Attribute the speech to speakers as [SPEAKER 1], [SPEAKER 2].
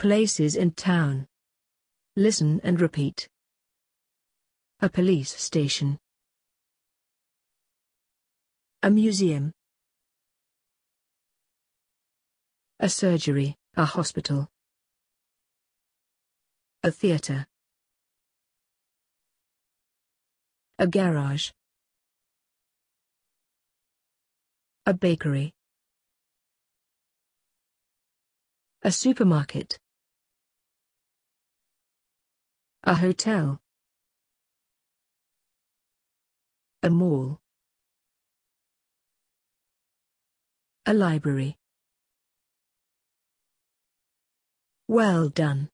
[SPEAKER 1] places in town. Listen and repeat. A police station. A museum. A surgery, a hospital. A theatre. A garage. A bakery. A supermarket. A hotel. A mall. A library. Well done.